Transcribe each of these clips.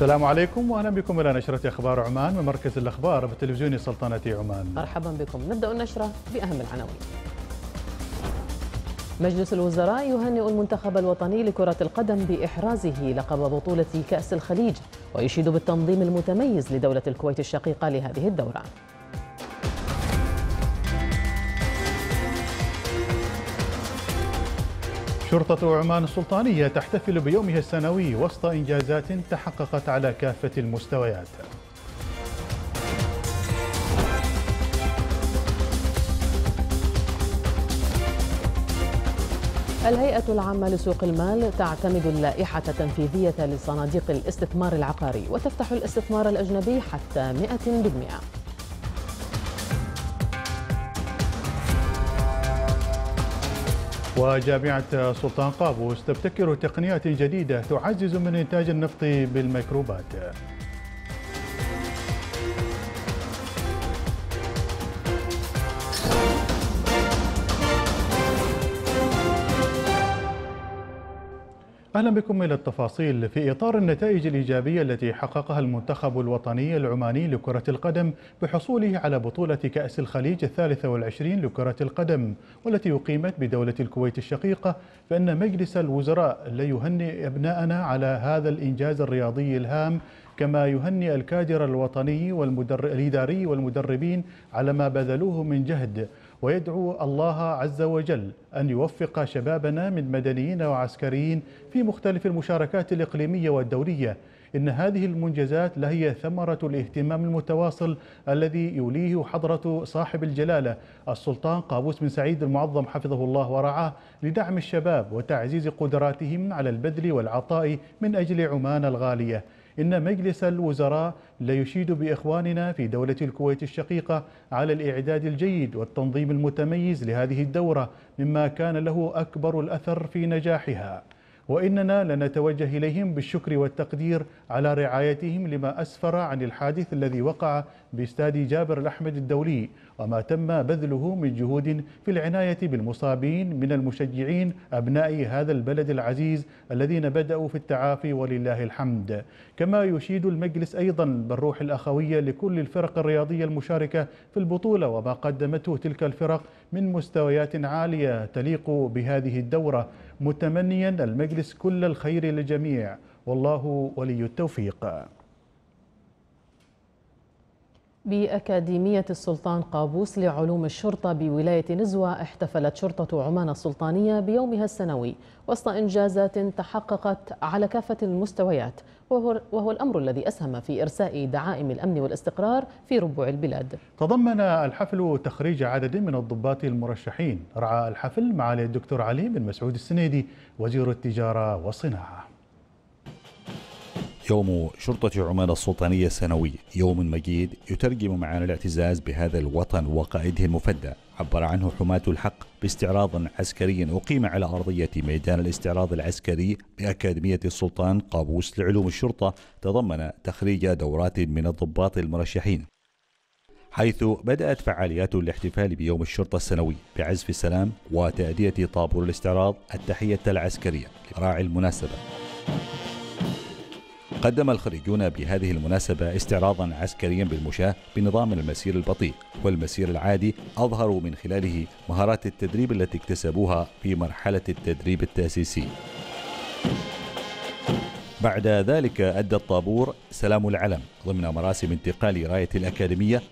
السلام عليكم واهلا بكم الى نشره اخبار عمان من مركز الاخبار بالتلفزيون سلطنه عمان. مرحبا بكم، نبدا النشره باهم العناوين. مجلس الوزراء يهنئ المنتخب الوطني لكرة القدم بإحرازه لقب بطولة كأس الخليج ويشيد بالتنظيم المتميز لدولة الكويت الشقيقة لهذه الدورة. شرطة عمان السلطانية تحتفل بيومها السنوي وسط إنجازات تحققت على كافة المستويات الهيئة العامة لسوق المال تعتمد اللائحة التنفيذية لصناديق الاستثمار العقاري وتفتح الاستثمار الأجنبي حتى 100% وجامعة سلطان قابوس تبتكر تقنيات جديدة تعزز من إنتاج النفط بالميكروبات أهلا بكم إلى التفاصيل في إطار النتائج الإيجابية التي حققها المنتخب الوطني العماني لكرة القدم بحصوله على بطولة كأس الخليج الثالثة والعشرين لكرة القدم والتي أقيمت بدولة الكويت الشقيقة فإن مجلس الوزراء لا يهني أبناءنا على هذا الإنجاز الرياضي الهام كما يهني الكادر الوطني والإداري والمدربين على ما بذلوه من جهد ويدعو الله عز وجل أن يوفق شبابنا من مدنيين وعسكريين في مختلف المشاركات الإقليمية والدولية إن هذه المنجزات لهي ثمرة الاهتمام المتواصل الذي يوليه حضرة صاحب الجلالة السلطان قابوس بن سعيد المعظم حفظه الله ورعاه لدعم الشباب وتعزيز قدراتهم على البذل والعطاء من أجل عمان الغالية إن مجلس الوزراء ليشيد بإخواننا في دولة الكويت الشقيقة على الإعداد الجيد والتنظيم المتميز لهذه الدورة مما كان له أكبر الأثر في نجاحها وإننا لنتوجه إليهم بالشكر والتقدير على رعايتهم لما أسفر عن الحادث الذي وقع باستاد جابر الأحمد الدولي وما تم بذله من جهود في العناية بالمصابين من المشجعين أبناء هذا البلد العزيز الذين بدأوا في التعافي ولله الحمد كما يشيد المجلس أيضا بالروح الأخوية لكل الفرق الرياضية المشاركة في البطولة وما قدمته تلك الفرق من مستويات عالية تليق بهذه الدورة متمنيا المجلس كل الخير للجميع والله ولي التوفيق بأكاديمية السلطان قابوس لعلوم الشرطة بولاية نزوة احتفلت شرطة عمان السلطانية بيومها السنوي وسط إنجازات تحققت على كافة المستويات وهو الأمر الذي أسهم في إرساء دعائم الأمن والاستقرار في ربوع البلاد تضمن الحفل تخريج عدد من الضباط المرشحين رعى الحفل معالي الدكتور علي بن مسعود السنيدي وزير التجارة والصناعة يوم شرطة عمان السلطانية السنوي يوم مجيد يترجم معنا الاعتزاز بهذا الوطن وقائده المفدى عبر عنه حماة الحق باستعراض عسكري أقيم على أرضية ميدان الاستعراض العسكري بأكاديمية السلطان قابوس لعلوم الشرطة تضمن تخريج دورات من الضباط المرشحين حيث بدأت فعاليات الاحتفال بيوم الشرطة السنوي بعزف السلام وتأدية طابور الاستعراض التحية العسكرية راعي المناسبة قدم الخريجون بهذه المناسبة استعراضا عسكريا بالمشاة بنظام المسير البطيء والمسير العادي أظهروا من خلاله مهارات التدريب التي اكتسبوها في مرحلة التدريب التأسيسي بعد ذلك أدى الطابور سلام العلم ضمن مراسم انتقال راية الأكاديمية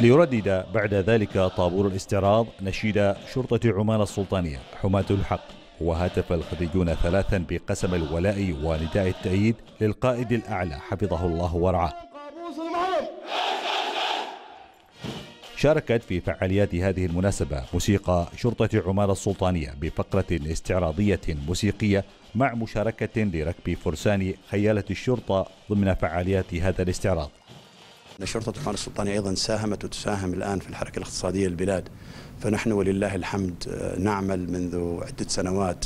ليردد بعد ذلك طابور الاستعراض نشيد شرطة عمان السلطانية حماة الحق وهتف الخديجون ثلاثا بقسم الولاء ونداء التأييد للقائد الأعلى حفظه الله ورعاه شاركت في فعاليات هذه المناسبة موسيقى شرطة عمان السلطانية بفقرة استعراضية موسيقية مع مشاركة لركب فرسان خيالة الشرطة ضمن فعاليات هذا الاستعراض أن شرطة عمان السلطانية أيضا ساهمت وتساهم الآن في الحركة الاقتصادية للبلاد فنحن ولله الحمد آه، نعمل منذ عدة سنوات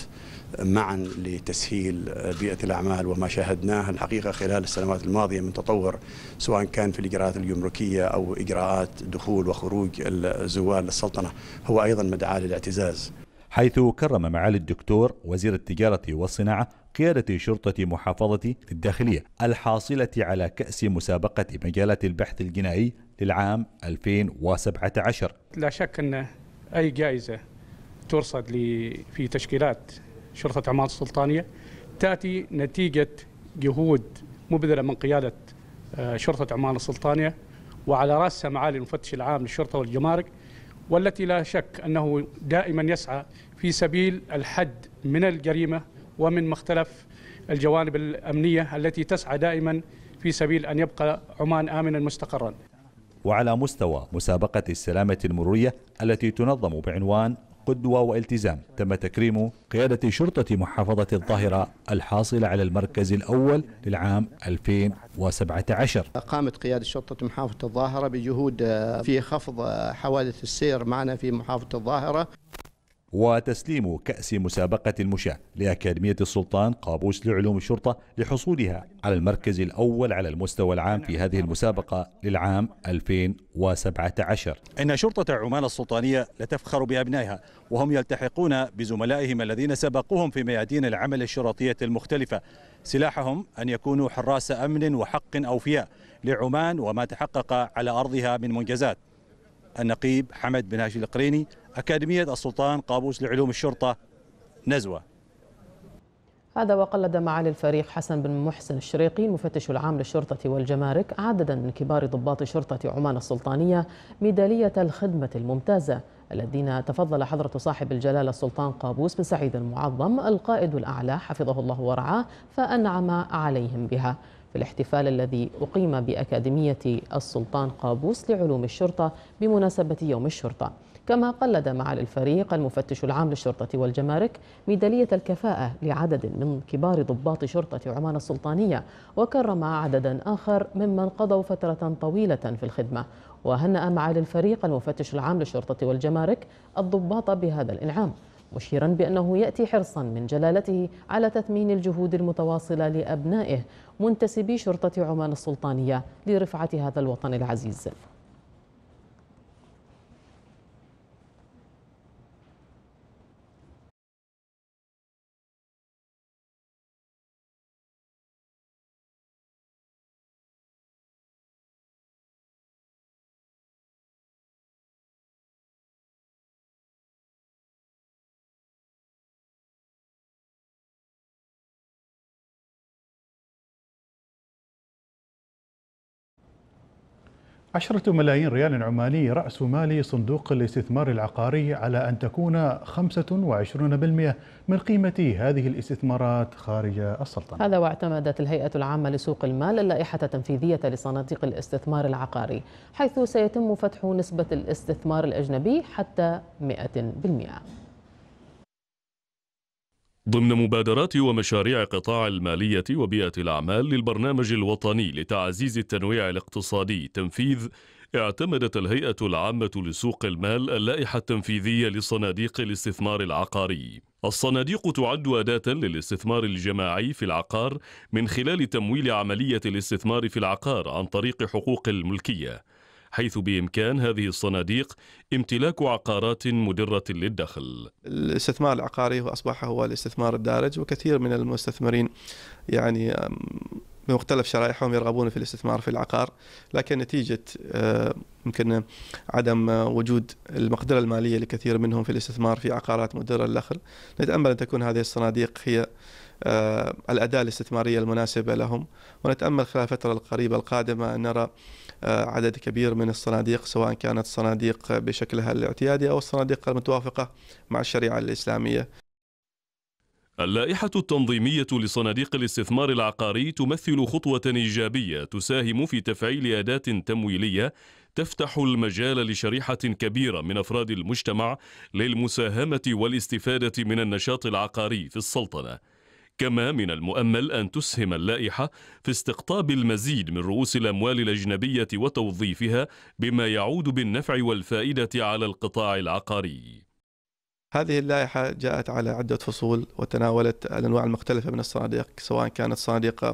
آه، معا لتسهيل آه، بيئة الأعمال وما شاهدناه الحقيقة خلال السنوات الماضية من تطور سواء كان في الإجراءات الجمركية أو إجراءات دخول وخروج الزوال للسلطنة هو أيضا مدعاة للاعتزاز حيث كرم معالي الدكتور وزير التجارة والصناعة قيادة شرطة محافظة الداخلية الحاصلة على كأس مسابقة مجالات البحث الجنائي للعام 2017 لا شك أن أي جائزة ترصد في تشكيلات شرطة عمان السلطانية تأتي نتيجة جهود مبذلة من قيادة آه، شرطة عمان السلطانية وعلى رأسها معالي المفتش العام للشرطة والجمارك والتي لا شك أنه دائما يسعى في سبيل الحد من الجريمة ومن مختلف الجوانب الأمنية التي تسعى دائما في سبيل أن يبقى عمان آمنا مستقرا وعلى مستوى مسابقة السلامة المرورية التي تنظم بعنوان قدوة والتزام تم تكريم قيادة شرطة محافظة الظاهرة الحاصلة على المركز الأول للعام 2017 قامت قيادة شرطة محافظة الظاهرة بجهود آه، في خفض آه، حوادث السير معنا في محافظة الظاهرة وتسليم كأس مسابقة المشاة لأكاديمية السلطان قابوس لعلوم الشرطة لحصولها على المركز الأول على المستوى العام في هذه المسابقة للعام 2017 إن شرطة عمان السلطانية لتفخر بأبنائها وهم يلتحقون بزملائهم الذين سبقوهم في ميادين العمل الشرطية المختلفة سلاحهم أن يكونوا حراس أمن وحق أوفياء لعمان وما تحقق على أرضها من منجزات النقيب حمد بن هاشم القريني أكاديمية السلطان قابوس لعلوم الشرطة نزوة هذا وقلد معالي الفريق حسن بن محسن الشريقي المفتش العام للشرطة والجمارك عددا من كبار ضباط شرطة عمان السلطانية ميدالية الخدمة الممتازة الذين تفضل حضرة صاحب الجلالة السلطان قابوس بن سعيد المعظم القائد الأعلى حفظه الله ورعاه فأنعم عليهم بها في الاحتفال الذي أقيم بأكاديمية السلطان قابوس لعلوم الشرطة بمناسبة يوم الشرطة كما قلد معالي الفريق المفتش العام للشرطة والجمارك ميدالية الكفاءة لعدد من كبار ضباط شرطة عمان السلطانية وكرم عددا آخر ممن قضوا فترة طويلة في الخدمة وهنأ معالي الفريق المفتش العام للشرطة والجمارك الضباط بهذا الإنعام مشيرا بأنه يأتي حرصا من جلالته على تثمين الجهود المتواصلة لأبنائه منتسبي شرطة عمان السلطانية لرفعة هذا الوطن العزيز عشرة ملايين ريال عماني رأس مال صندوق الاستثمار العقاري على أن تكون 25% من قيمة هذه الاستثمارات خارج السلطنة هذا واعتمدت الهيئة العامة لسوق المال اللائحة التنفيذية لصناديق الاستثمار العقاري حيث سيتم فتح نسبة الاستثمار الأجنبي حتى 100% ضمن مبادرات ومشاريع قطاع المالية وبيئة الأعمال للبرنامج الوطني لتعزيز التنويع الاقتصادي تنفيذ اعتمدت الهيئة العامة لسوق المال اللائحة التنفيذية لصناديق الاستثمار العقاري الصناديق تعد أداة للاستثمار الجماعي في العقار من خلال تمويل عملية الاستثمار في العقار عن طريق حقوق الملكية حيث بإمكان هذه الصناديق امتلاك عقارات مدرة للدخل الاستثمار العقاري أصبح هو الاستثمار الدارج وكثير من المستثمرين يعني بمختلف شرائحهم يرغبون في الاستثمار في العقار لكن نتيجة أه، يمكن عدم وجود المقدرة المالية لكثير منهم في الاستثمار في عقارات مدرة للدخل نتأمل أن تكون هذه الصناديق هي أه، الأداة الاستثمارية المناسبة لهم ونتأمل خلال الفترة القريبة القادمة أن نرى آه، عدد كبير من الصناديق سواء كانت صناديق بشكلها الاعتيادي أو الصناديق المتوافقة مع الشريعة الإسلامية اللائحة التنظيمية لصناديق الاستثمار العقاري تمثل خطوة إيجابية تساهم في تفعيل أداة تمويلية تفتح المجال لشريحة كبيرة من أفراد المجتمع للمساهمة والاستفادة من النشاط العقاري في السلطنة كما من المؤمل أن تسهم اللائحة في استقطاب المزيد من رؤوس الأموال الأجنبية وتوظيفها بما يعود بالنفع والفائدة على القطاع العقاري هذه اللائحة جاءت على عدة فصول وتناولت الأنواع المختلفة من الصناديق سواء كانت الصناديق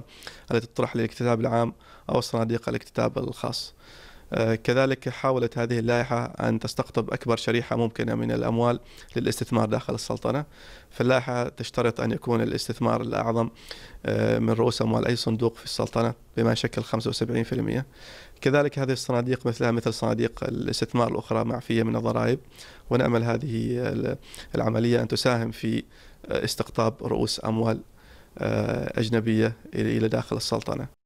التي تطرح للاكتتاب العام أو الصناديق الاكتتاب الخاص آه، كذلك حاولت هذه اللائحة أن تستقطب أكبر شريحة ممكنة من الأموال للاستثمار داخل السلطنة فاللائحة تشترط أن يكون الاستثمار الأعظم آه، من رؤوس أموال أي صندوق في السلطنة بما يشكل 75% كذلك هذه الصناديق مثلها مثل صناديق الاستثمار الأخرى معفية من الضرائب ونأمل هذه العملية أن تساهم في آه، استقطاب رؤوس أموال أجنبية إلى داخل السلطنة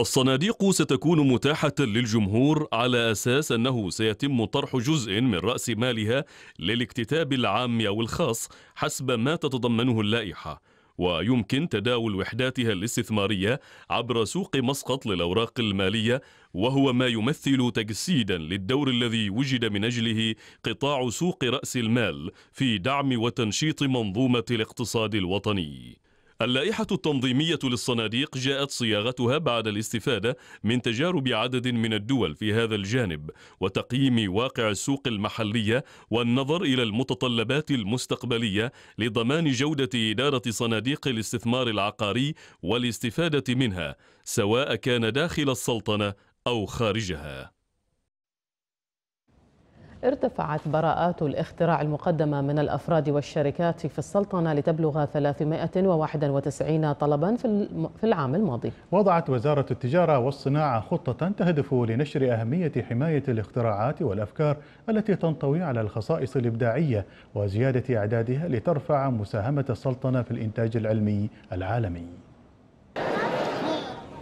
الصناديق ستكون متاحة للجمهور على أساس أنه سيتم طرح جزء من رأس مالها للاكتتاب العام أو الخاص حسب ما تتضمنه اللائحة ويمكن تداول وحداتها الاستثمارية عبر سوق مسقط للأوراق المالية وهو ما يمثل تجسيدا للدور الذي وجد من أجله قطاع سوق رأس المال في دعم وتنشيط منظومة الاقتصاد الوطني اللائحة التنظيمية للصناديق جاءت صياغتها بعد الاستفادة من تجارب عدد من الدول في هذا الجانب وتقييم واقع السوق المحلية والنظر إلى المتطلبات المستقبلية لضمان جودة إدارة صناديق الاستثمار العقاري والاستفادة منها سواء كان داخل السلطنة أو خارجها ارتفعت براءات الاختراع المقدمة من الأفراد والشركات في السلطنة لتبلغ 391 طلبا في العام الماضي وضعت وزارة التجارة والصناعة خطة تهدف لنشر أهمية حماية الاختراعات والأفكار التي تنطوي على الخصائص الإبداعية وزيادة أعدادها لترفع مساهمة السلطنة في الإنتاج العلمي العالمي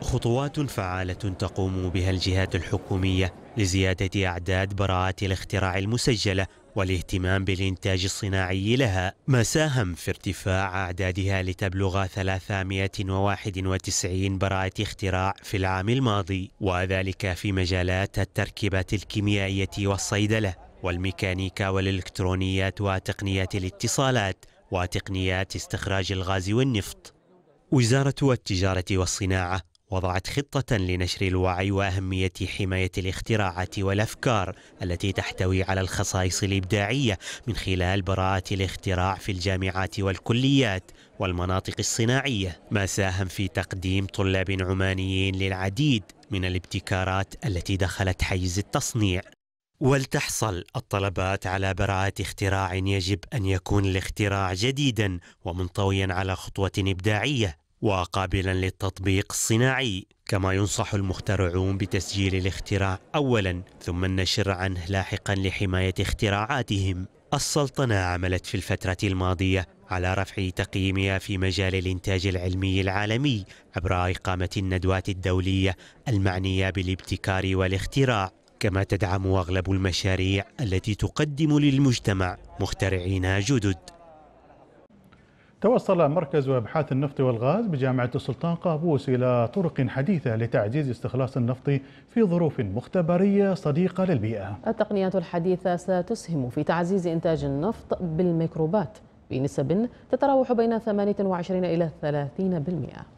خطوات فعالة تقوم بها الجهات الحكومية لزيادة أعداد براءات الاختراع المسجلة والاهتمام بالإنتاج الصناعي لها ما ساهم في ارتفاع أعدادها لتبلغ 391 براءة اختراع في العام الماضي وذلك في مجالات التركيبة الكيميائية والصيدلة والميكانيكا والإلكترونيات وتقنيات الاتصالات وتقنيات استخراج الغاز والنفط وزارة التجارة والصناعة وضعت خطة لنشر الوعي وأهمية حماية الاختراعات والأفكار التي تحتوي على الخصائص الإبداعية من خلال براءة الاختراع في الجامعات والكليات والمناطق الصناعية ما ساهم في تقديم طلاب عمانيين للعديد من الابتكارات التي دخلت حيز التصنيع ولتحصل الطلبات على براءة اختراع يجب أن يكون الاختراع جديدا ومنطويا على خطوة إبداعية وقابلا للتطبيق الصناعي كما ينصح المخترعون بتسجيل الاختراع اولا ثم النشر عنه لاحقا لحمايه اختراعاتهم السلطنه عملت في الفتره الماضيه على رفع تقييمها في مجال الانتاج العلمي العالمي عبر اقامه الندوات الدوليه المعنيه بالابتكار والاختراع كما تدعم اغلب المشاريع التي تقدم للمجتمع مخترعين جدد توصل مركز أبحاث النفط والغاز بجامعة السلطان قابوس إلى طرق حديثة لتعزيز استخلاص النفط في ظروف مختبرية صديقة للبيئة التقنيات الحديثة ستسهم في تعزيز إنتاج النفط بالميكروبات بنسب تتراوح بين 28 إلى 30%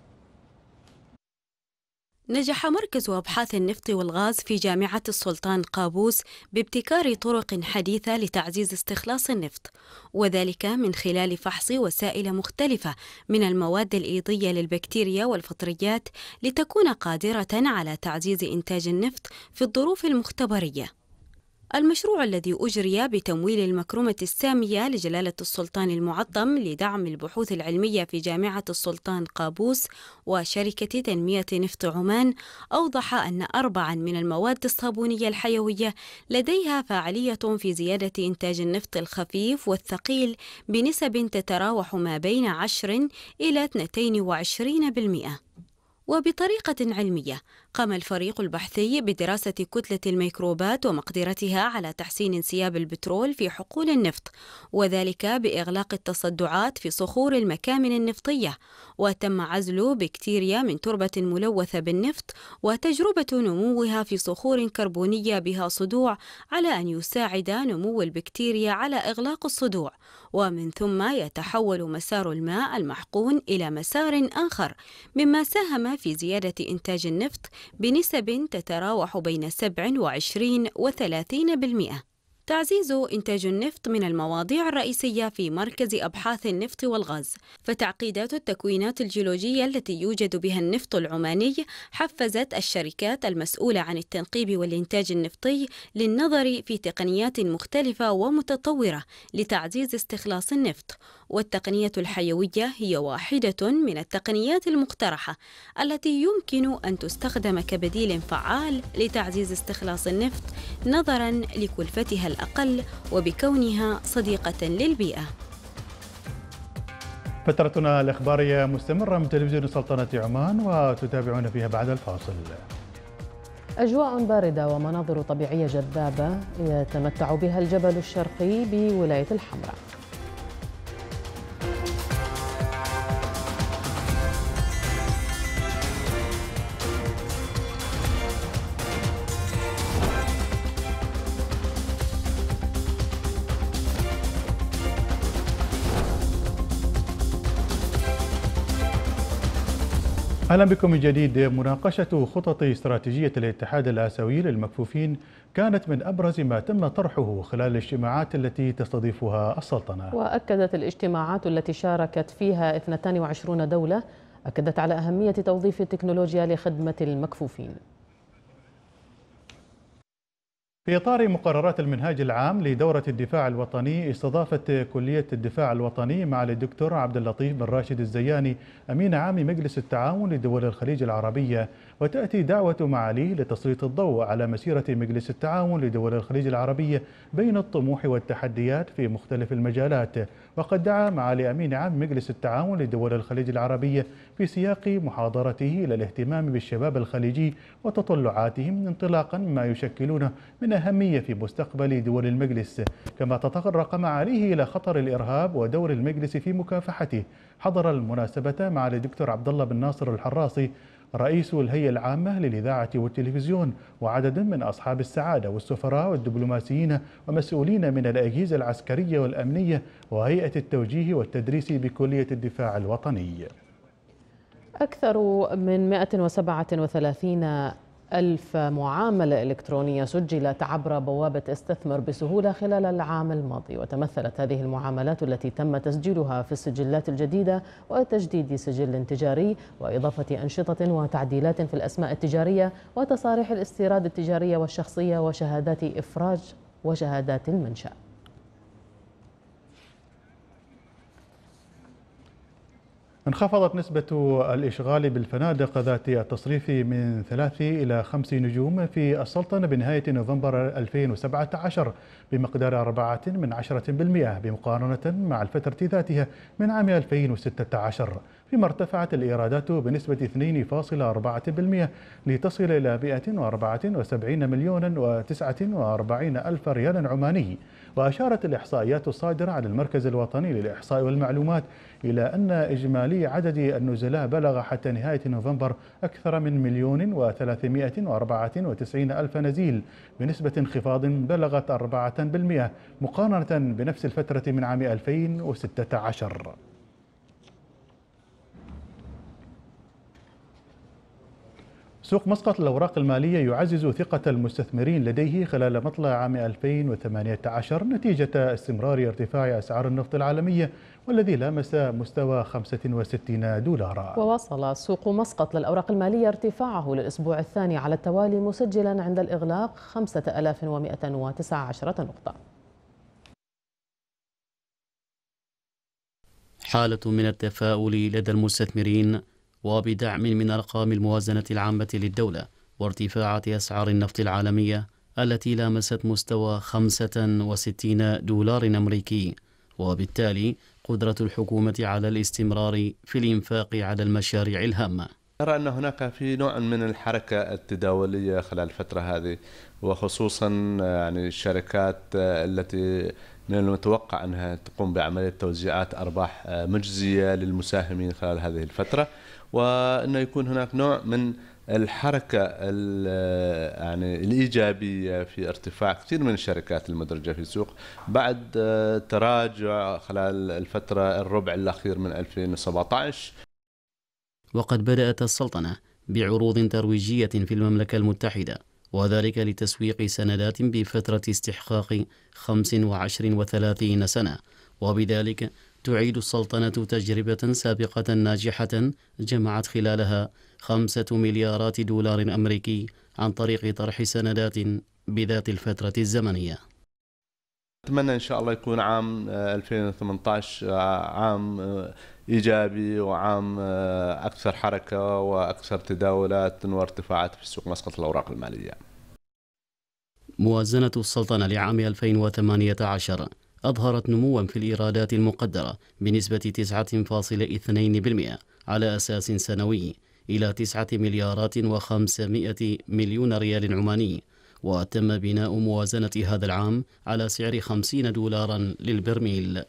نجح مركز أبحاث النفط والغاز في جامعة السلطان قابوس بابتكار طرق حديثة لتعزيز استخلاص النفط وذلك من خلال فحص وسائل مختلفة من المواد الإيضية للبكتيريا والفطريات لتكون قادرة على تعزيز إنتاج النفط في الظروف المختبرية المشروع الذي أجري بتمويل المكرمة السامية لجلالة السلطان المعظم لدعم البحوث العلمية في جامعة السلطان قابوس وشركة تنمية نفط عمان أوضح أن أربعا من المواد الصابونية الحيوية لديها فاعلية في زيادة إنتاج النفط الخفيف والثقيل بنسب تتراوح ما بين 10 إلى 22%. وبطريقة علمية قام الفريق البحثي بدراسة كتلة الميكروبات ومقدرتها على تحسين انسياب البترول في حقول النفط وذلك بإغلاق التصدعات في صخور المكامن النفطية وتم عزل بكتيريا من تربة ملوثة بالنفط وتجربة نموها في صخور كربونية بها صدوع على أن يساعد نمو البكتيريا على إغلاق الصدوع ومن ثم يتحول مسار الماء المحقون إلى مسار آخر مما ساهم في زيادة إنتاج النفط بنسب تتراوح بين 27 و 30%. تعزيز إنتاج النفط من المواضيع الرئيسية في مركز أبحاث النفط والغاز، فتعقيدات التكوينات الجيولوجية التي يوجد بها النفط العماني حفزت الشركات المسؤولة عن التنقيب والإنتاج النفطي للنظر في تقنيات مختلفة ومتطورة لتعزيز استخلاص النفط، والتقنية الحيوية هي واحدة من التقنيات المقترحة التي يمكن أن تستخدم كبديل فعال لتعزيز استخلاص النفط نظراً لكلفتها الأقل وبكونها صديقة للبيئة فترتنا الإخبارية مستمرة من تلفزيون سلطنة عمان وتتابعون فيها بعد الفاصل أجواء باردة ومناظر طبيعية جذابة يتمتع بها الجبل الشرقي بولاية الحمراء أهلا بكم من جديد مناقشة خطط استراتيجية الاتحاد الآسيوي للمكفوفين كانت من أبرز ما تم طرحه خلال الاجتماعات التي تستضيفها السلطنة وأكدت الاجتماعات التي شاركت فيها 22 دولة أكدت على أهمية توظيف التكنولوجيا لخدمة المكفوفين في إطار مقررات المنهاج العام لدورة الدفاع الوطني استضافت كلية الدفاع الوطني مع الدكتور عبد اللطيف بن راشد الزياني أمين عام مجلس التعاون لدول الخليج العربية وتأتي دعوة معاليه لتسليط الضوء على مسيرة مجلس التعاون لدول الخليج العربية بين الطموح والتحديات في مختلف المجالات وقد دعا معالي أمين عام مجلس التعاون لدول الخليج العربية في سياق محاضرته إلى الاهتمام بالشباب الخليجي وتطلعاتهم انطلاقا مما يشكلونه من أهمية في مستقبل دول المجلس كما تطرق معاليه إلى خطر الإرهاب ودور المجلس في مكافحته حضر المناسبة معالي الدكتور عبد الله بن ناصر الحراسي رئيس الهيئة العامة للإذاعة والتلفزيون وعدد من أصحاب السعادة والسفراء والدبلوماسيين ومسؤولين من الأجهزة العسكرية والأمنية وهيئة التوجيه والتدريس بكلية الدفاع الوطني أكثر من 137 ألف معاملة إلكترونية سجلت عبر بوابة استثمر بسهولة خلال العام الماضي وتمثلت هذه المعاملات التي تم تسجيلها في السجلات الجديدة وتجديد سجل تجاري وإضافة أنشطة وتعديلات في الأسماء التجارية وتصاريح الاستيراد التجارية والشخصية وشهادات إفراج وشهادات المنشأ انخفضت نسبة الإشغال بالفنادق ذات التصريف من ثلاث إلى خمس نجوم في السلطنة بنهاية نوفمبر 2017 بمقدار أربعة من عشرة بالمئة بمقارنة مع الفترة ذاتها من عام 2016 فيما ارتفعت الإيرادات بنسبة 2.4% لتصل إلى 174 مليون و49 ألف ريال عماني وأشارت الإحصائيات الصادرة عن المركز الوطني للإحصاء والمعلومات إلى أن إجمالي عدد النزلاء بلغ حتى نهاية نوفمبر أكثر من مليون وثلاثمائة وأربعة وتسعين ألف نزيل بنسبة انخفاض بلغت أربعة بالمئة مقارنة بنفس الفترة من عام 2016 سوق مسقط للأوراق المالية يعزز ثقة المستثمرين لديه خلال مطلع عام 2018 نتيجة استمرار ارتفاع أسعار النفط العالمية والذي لامس مستوى 65 دولارا وواصل سوق مسقط للأوراق المالية ارتفاعه للأسبوع الثاني على التوالي مسجلا عند الإغلاق 5119 نقطة حالة من التفاؤل لدى المستثمرين وبدعم من أرقام الموازنة العامة للدولة وارتفاعة أسعار النفط العالمية التي لامست مستوى 65 دولار أمريكي وبالتالي قدرة الحكومة على الاستمرار في الإنفاق على المشاريع الهامة نرى أن هناك في نوع من الحركة التداولية خلال الفترة هذه وخصوصا يعني الشركات التي من المتوقع أنها تقوم بعملية توزيعات أرباح مجزية للمساهمين خلال هذه الفترة وانه يكون هناك نوع من الحركه يعني الايجابيه في ارتفاع كثير من الشركات المدرجه في السوق بعد آه، تراجع خلال الفتره الربع الاخير من 2017 وقد بدات السلطنه بعروض ترويجيه في المملكه المتحده وذلك لتسويق سندات بفتره استحقاق و30 سنه وبذلك تعيد السلطنة تجربة سابقة ناجحة جمعت خلالها خمسة مليارات دولار أمريكي عن طريق طرح سندات بذات الفترة الزمنية أتمنى إن شاء الله يكون عام 2018 آه، آه، عام آه، إيجابي وعام أكثر حركة وأكثر تداولات وارتفاعات في السوق مسقط الأوراق المالية موازنة السلطنة لعام 2018 أظهرت نموا في الإيرادات المقدرة بنسبة 9.2% على أساس سنوي إلى 9 مليارات و500 مليون ريال عماني وتم بناء موازنة هذا العام على سعر 50 دولارا للبرميل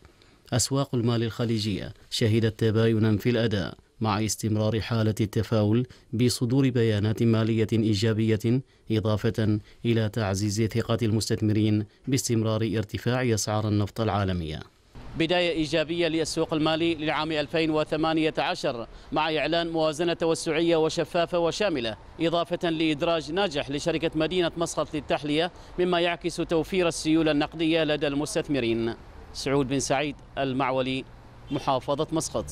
أسواق المال الخليجية شهدت تباينا في الأداء مع استمرار حالة التفاؤل بصدور بيانات مالية إيجابية إضافة إلى تعزيز ثقة المستثمرين باستمرار ارتفاع أسعار النفط العالمية بداية إيجابية للسوق المالي للعام 2018 مع إعلان موازنة توسعية وشفافة وشاملة إضافة لإدراج ناجح لشركة مدينة مسقط للتحلية مما يعكس توفير السيولة النقدية لدى المستثمرين سعود بن سعيد المعولي محافظة مسقط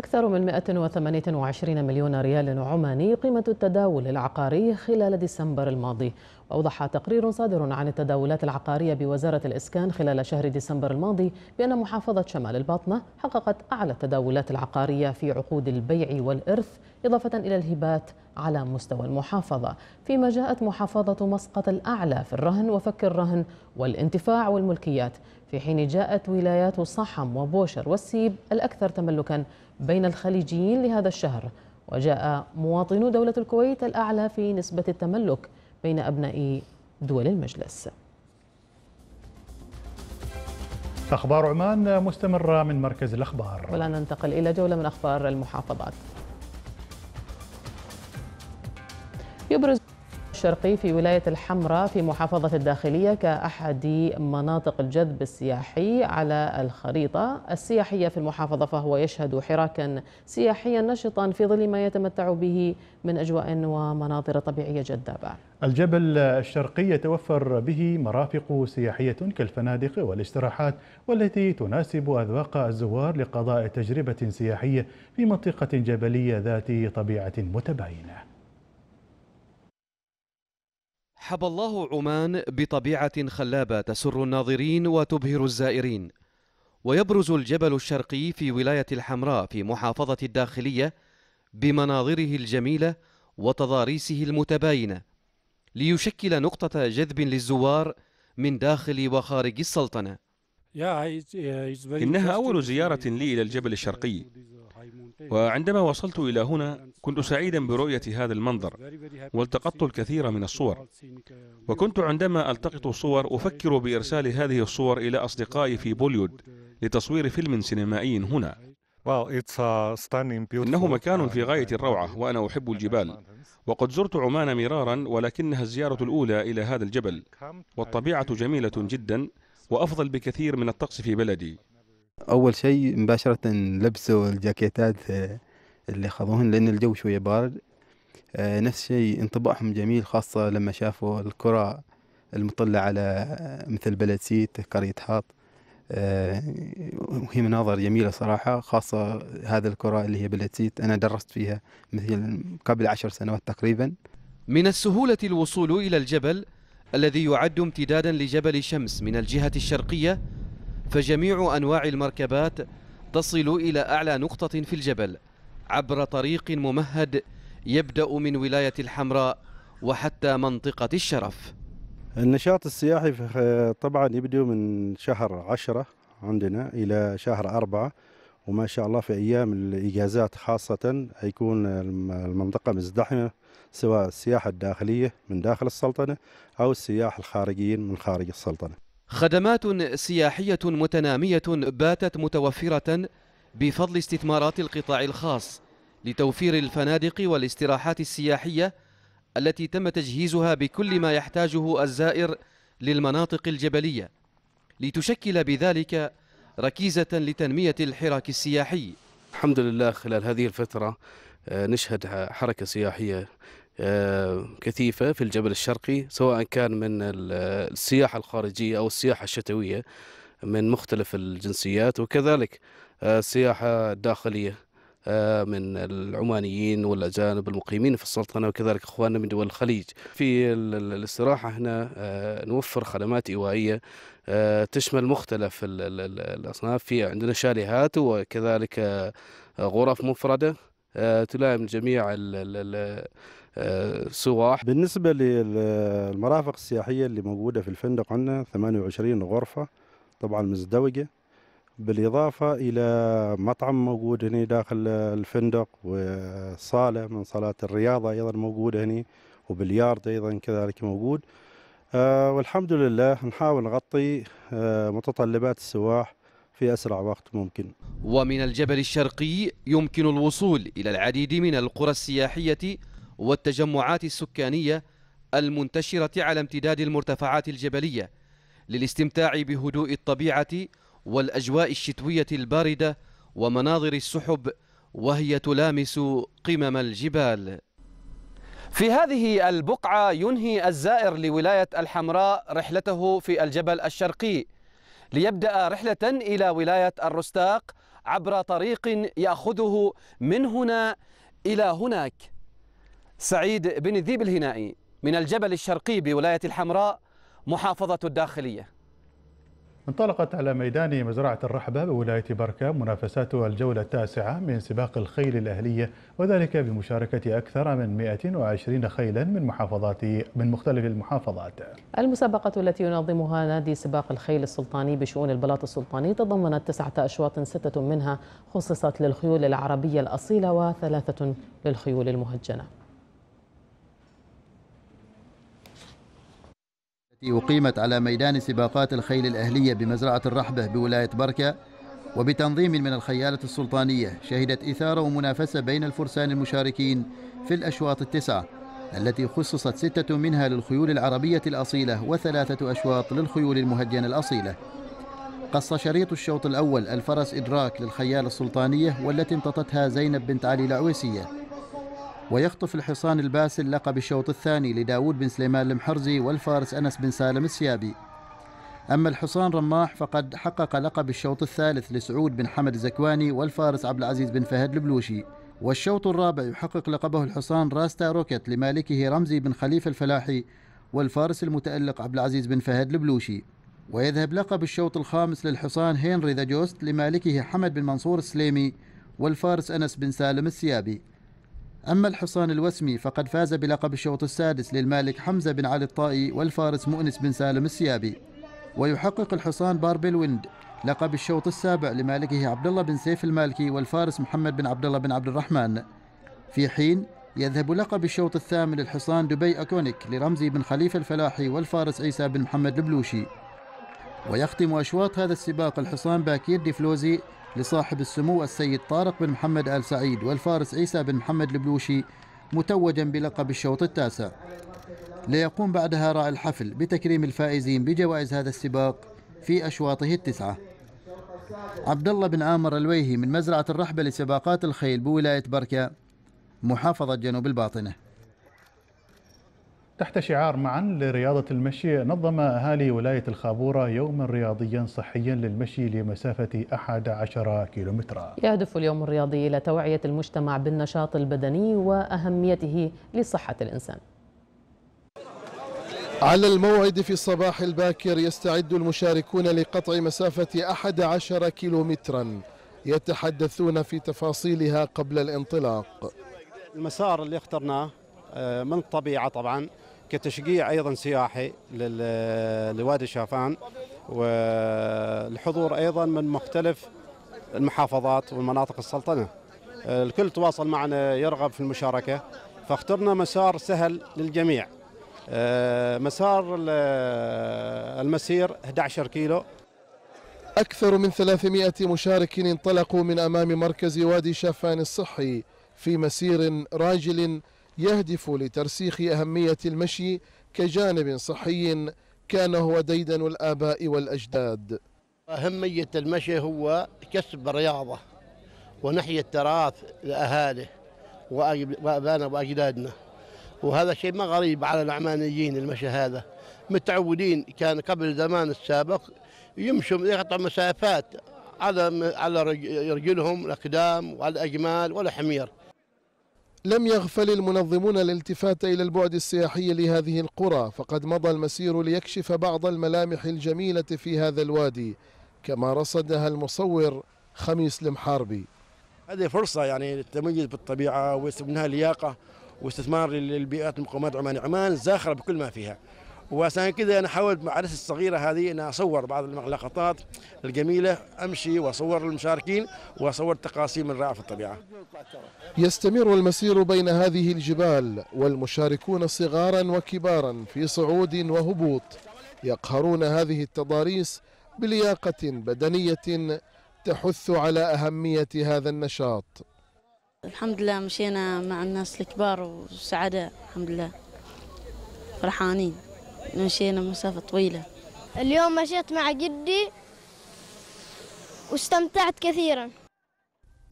أكثر من 128 مليون ريال عماني قيمة التداول العقاري خلال ديسمبر الماضي وأوضح تقرير صادر عن التداولات العقارية بوزارة الإسكان خلال شهر ديسمبر الماضي بأن محافظة شمال الباطنة حققت أعلى التداولات العقارية في عقود البيع والإرث إضافة إلى الهبات على مستوى المحافظة فيما جاءت محافظة مسقط الأعلى في الرهن وفك الرهن والانتفاع والملكيات في حين جاءت ولايات صحم وبوشر والسيب الأكثر تملكاً بين الخليجيين لهذا الشهر وجاء مواطنو دولة الكويت الأعلى في نسبة التملك بين أبناء دول المجلس أخبار عمان مستمرة من مركز الأخبار والآن ننتقل إلى جولة من أخبار المحافظات يبرز الشرقي في ولاية الحمراء في محافظة الداخلية كأحد مناطق الجذب السياحي على الخريطة السياحية في المحافظة فهو يشهد حراكا سياحيا نشطا في ظل ما يتمتع به من أجواء ومناظر طبيعية جذابة الجبل الشرقي يتوفر به مرافق سياحية كالفنادق والاستراحات والتي تناسب أذواق الزوار لقضاء تجربة سياحية في منطقة جبلية ذات طبيعة متباينة حب الله عمان بطبيعة خلابة تسر الناظرين وتبهر الزائرين ويبرز الجبل الشرقي في ولاية الحمراء في محافظة الداخلية بمناظره الجميلة وتضاريسه المتباينة ليشكل نقطة جذب للزوار من داخل وخارج السلطنة إنها أول زيارة لي إلى الجبل الشرقي وعندما وصلت إلى هنا كنت سعيدا برؤية هذا المنظر والتقطت الكثير من الصور وكنت عندما ألتقط صور أفكر بإرسال هذه الصور إلى أصدقائي في بوليود لتصوير فيلم سينمائي هنا uh, إنه مكان في uh, غاية الروعة وأنا أحب الجبال وقد زرت عمان مرارا ولكنها الزيارة الأولى إلى هذا الجبل والطبيعة جميلة جدا وأفضل بكثير من الطقس في بلدي أول شيء مباشرة لبسوا الجاكيتات آه، اللي خذوهن لأن الجو شوية بارد آه، نفس الشيء انطباعهم جميل خاصة لما شافوا الكرة المطلة على آه، مثل بلد سيت قرية حاط وهي مناظر جميلة صراحة خاصة هذا الكرة اللي هي بلد سيت أنا درست فيها مثل قبل عشر سنوات تقريبا من السهولة الوصول إلى الجبل الذي يعد امتدادا لجبل شمس من الجهة الشرقية فجميع أنواع المركبات تصل إلى أعلى نقطة في الجبل عبر طريق ممهد يبدأ من ولاية الحمراء وحتى منطقة الشرف النشاط السياحي طبعا يبدو من شهر عشرة عندنا إلى شهر أربعة وما شاء الله في أيام الإجازات خاصة يكون المنطقة مزدحمة سواء السياحة الداخلية من داخل السلطنة أو السياح الخارجيين من خارج السلطنة خدمات سياحية متنامية باتت متوفرة بفضل استثمارات القطاع الخاص لتوفير الفنادق والاستراحات السياحية التي تم تجهيزها بكل ما يحتاجه الزائر للمناطق الجبلية لتشكل بذلك ركيزة لتنمية الحراك السياحي الحمد لله خلال هذه الفترة آه، نشهد حركة سياحية آه، كثيفة في الجبل الشرقي سواء كان من السياحة الخارجية أو السياحة الشتوية من مختلف الجنسيات وكذلك السياحة آه، الداخلية آه، من العمانيين والأجانب المقيمين في السلطنة وكذلك أخواننا من دول الخليج في الاستراحة هنا نوفر خدمات إيوائية تشمل مختلف الأصناف في عندنا شاليهات وكذلك غرف مفردة تلائم جميع سواح بالنسبة للمرافق السياحية اللي موجودة في الفندق عندنا 28 غرفة طبعا مزدوجة بالإضافة إلى مطعم موجود هنا داخل الفندق وصالة من صالات الرياضة أيضا موجودة هنا وبليارد أيضا كذلك موجود آه، والحمد لله نحاول نغطي آه، متطلبات السواح في أسرع وقت ممكن ومن الجبل الشرقي يمكن الوصول إلى العديد من القرى السياحية والتجمعات السكانية المنتشرة على امتداد المرتفعات الجبلية للاستمتاع بهدوء الطبيعة والأجواء الشتوية الباردة ومناظر السحب وهي تلامس قمم الجبال في هذه البقعة ينهي الزائر لولاية الحمراء رحلته في الجبل الشرقي ليبدأ رحلة إلى ولاية الرستاق عبر طريق يأخذه من هنا إلى هناك سعيد بن ذيب الهنائي من الجبل الشرقي بولاية الحمراء محافظة الداخلية انطلقت على ميدان مزرعة الرحبة بولاية بركة منافسات الجولة التاسعة من سباق الخيل الأهلية وذلك بمشاركة أكثر من 120 خيلا من محافظات من مختلف المحافظات. المسابقة التي ينظمها نادي سباق الخيل السلطاني بشؤون البلاط السلطاني تضمنت تسعة أشواط ستة منها خصصت للخيول العربية الأصيلة وثلاثة للخيول المهجنة. التي أقيمت على ميدان سباقات الخيل الأهلية بمزرعة الرحبة بولاية بركة وبتنظيم من الخيالة السلطانية شهدت إثارة ومنافسة بين الفرسان المشاركين في الأشواط التسعة التي خصصت ستة منها للخيول العربية الأصيلة وثلاثة أشواط للخيول المهجنة الأصيلة قص شريط الشوط الأول الفرس إدراك للخيالة السلطانية والتي امتطتها زينب بنت علي العويسية ويخطف الحصان الباسل لقب الشوط الثاني لداود بن سليمان المحرزي والفارس أنس بن سالم السيابي أما الحصان رماح فقد حقق لقب الشوط الثالث لسعود بن حمد الزكواني والفارس عبد العزيز بن فهد البلوشي والشوط الرابع يحقق لقبه الحصان راستا روكت لمالكه رمزي بن خليفة الفلاحي والفارس المتألق عبد العزيز بن فهد البلوشي ويذهب لقب الشوط الخامس للحصان هنري ذا جوست لمالكه حمد بن منصور السليمي والفارس أنس بن سالم السيابي أما الحصان الوسمي فقد فاز بلقب الشوط السادس للمالك حمزة بن علي الطائي والفارس مؤنس بن سالم السيابي ويحقق الحصان باربي الويند لقب الشوط السابع لمالكه عبد الله بن سيف المالكي والفارس محمد بن عبد الله بن عبد الرحمن في حين يذهب لقب الشوط الثامن للحصان دبي أكونيك لرمزي بن خليفة الفلاحي والفارس عيسى بن محمد البلوشي ويختم أشواط هذا السباق الحصان باكير ديفلوزي لصاحب السمو السيد طارق بن محمد آل سعيد والفارس عيسى بن محمد البلوشي متوجا بلقب الشوط التاسع ليقوم بعدها راعي الحفل بتكريم الفائزين بجوائز هذا السباق في أشواطه التسعة عبد الله بن عامر الويهي من مزرعة الرحبة لسباقات الخيل بولاية بركة محافظة جنوب الباطنة تحت شعار معا لرياضة المشي نظم أهالي ولاية الخابورة يوما رياضيا صحيا للمشي لمسافة 11 كيلومترا يهدف اليوم الرياضي إلى توعية المجتمع بالنشاط البدني وأهميته لصحة الإنسان على الموعد في الصباح الباكر يستعد المشاركون لقطع مسافة 11 كيلومترا يتحدثون في تفاصيلها قبل الانطلاق المسار اللي اخترناه آه، من الطبيعة طبعا كتشجيع ايضا سياحي لوادي شافان والحضور ايضا من مختلف المحافظات والمناطق السلطنه. الكل تواصل معنا يرغب في المشاركه فاخترنا مسار سهل للجميع. آه، مسار المسير 11 كيلو أكثر من 300 مشارك انطلقوا من أمام مركز وادي شافان الصحي في مسير راجل يهدف لترسيخ أهمية المشي كجانب صحي كان هو ديدن الآباء والأجداد أهمية المشي هو كسب الرياضة ونحي التراث لأهاله وأبانا وأجدادنا وهذا شيء ما غريب على العمانيين المشي هذا متعودين كان قبل زمان السابق يمشوا يقطعوا مسافات على على رجلهم الاقدام وعلى الاجمال والحمير لم يغفل المنظمون الالتفات إلى البعد السياحي لهذه القرى فقد مضى المسير ليكشف بعض الملامح الجميلة في هذا الوادي كما رصدها المصور خميس المحاربي هذه فرصة يعني للتميز بالطبيعة ومنها لياقة واستثمار للبيئات المقومات عمان عمان زاخرة بكل ما فيها وعشان كذا انا حاولت مع عرس الصغيره هذه ان اصور بعض اللقطات الجميله امشي واصور المشاركين واصور تقاسيم الرائعه في الطبيعه. يستمر المسير بين هذه الجبال والمشاركون صغارا وكبارا في صعود وهبوط يقهرون هذه التضاريس بلياقه بدنيه تحث على اهميه هذا النشاط. الحمد لله مشينا مع الناس الكبار وسعداء الحمد لله فرحانين. مشينا مسافة طويلة اليوم مشيت مع جدي واستمتعت كثيرا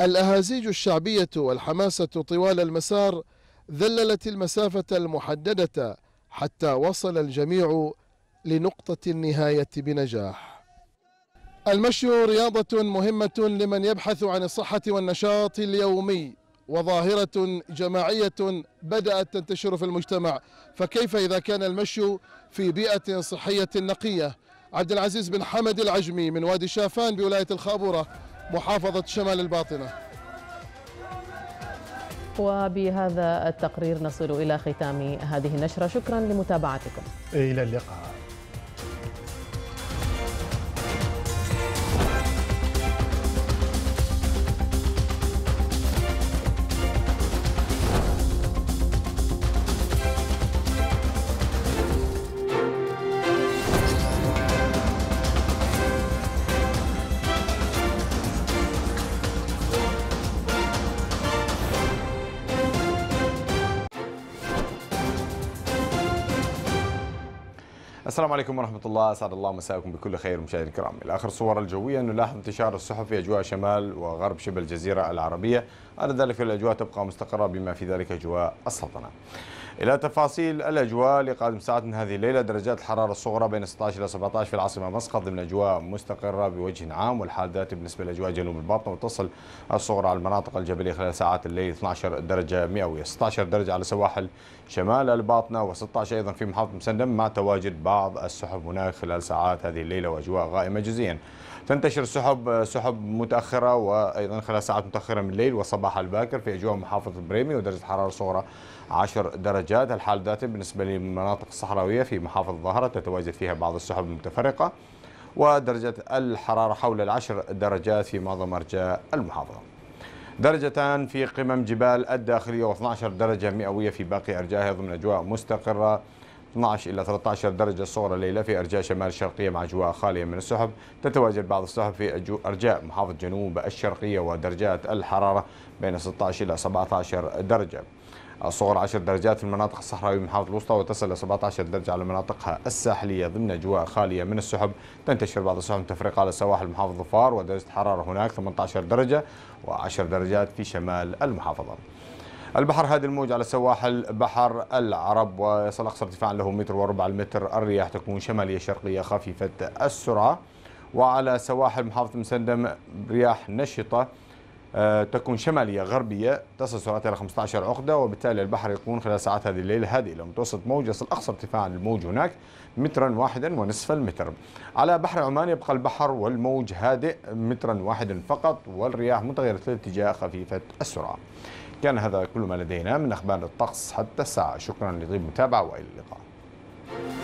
الأهازيج الشعبية والحماسة طوال المسار ذللت المسافة المحددة حتى وصل الجميع لنقطة النهاية بنجاح المشي رياضة مهمة لمن يبحث عن الصحة والنشاط اليومي وظاهرة جماعية بدأت تنتشر في المجتمع فكيف إذا كان المشي في بيئة صحية نقية عبد العزيز بن حمد العجمي من وادي شافان بولاية الخابورة محافظة شمال الباطنة وبهذا التقرير نصل إلى ختام هذه النشرة شكرا لمتابعتكم إلى اللقاء السلام عليكم ورحمة الله أسعد الله مساءكم بكل خير مشاهدينا الكرام إلى آخر الصور الجوية نلاحظ انتشار السحب في أجواء شمال وغرب شبه الجزيرة العربية أن ذلك الأجواء تبقى مستقرة بما في ذلك أجواء السلطنة إلى تفاصيل الأجواء لقادم ساعات من هذه الليلة درجات الحرارة الصغرى بين 16 إلى 17 في العاصمة مسقط ضمن أجواء مستقرة بوجه عام والحال ذاتي بالنسبة لأجواء جنوب الباطنة وتصل الصغرى على المناطق الجبلية خلال ساعات الليل 12 درجة مئوية 16 درجة على سواحل شمال الباطنة و16 أيضا في محافظة مسندم مع تواجد بعض السحب هناك خلال ساعات هذه الليلة وأجواء غائمة جزئيا تنتشر السحب سحب متأخرة وأيضا خلال ساعات متأخرة من الليل وصباح الباكر في أجواء محافظة بريمي ودرجة الحرارة الصغرى 10 درجات الحال ذاته بالنسبة للمناطق الصحراوية في محافظة الظاهرة تتواجد فيها بعض السحب المتفرقة ودرجة الحرارة حول العشر درجات في معظم أرجاء المحافظة درجتان في قمم جبال الداخلية و12 درجة مئوية في باقي أرجائها ضمن أجواء مستقرة 12 إلى 13 درجة صغرى ليلة في أرجاء شمال الشرقية مع أجواء خالية من السحب تتواجد بعض السحب في أرجاء محافظة جنوب الشرقية ودرجات الحرارة بين 16 إلى 17 درجة الصغر 10 درجات في المناطق الصحراوية محافظه الوسطى وتصل إلى 17 درجة على مناطقها الساحلية ضمن أجواء خالية من السحب تنتشر بعض السحب تفرق على سواحل محافظة ظفار ودرجة الحرارة هناك 18 درجة و10 درجات في شمال المحافظة البحر هذا الموج على سواحل بحر العرب ويصل أقصى ارتفاع له متر وربع المتر الرياح تكون شمالية شرقية خفيفة السرعة وعلى سواحل محافظة مسندم رياح نشطة آه، تكون شمالية غربية تصل سرعتها إلى 15 عقدة وبالتالي البحر يكون خلال ساعات هذه الليلة هذه إلى متوسط موج يصل أقصى ارتفاع الموج هناك مترا واحدا ونصف المتر على بحر عمان يبقى البحر والموج هادئ مترا واحدا فقط والرياح متغيرة الاتجاه خفيفة السرعة كان هذا كل ما لدينا من أخبار الطقس حتى الساعة شكرا لطيب المتابعة وإلى اللقاء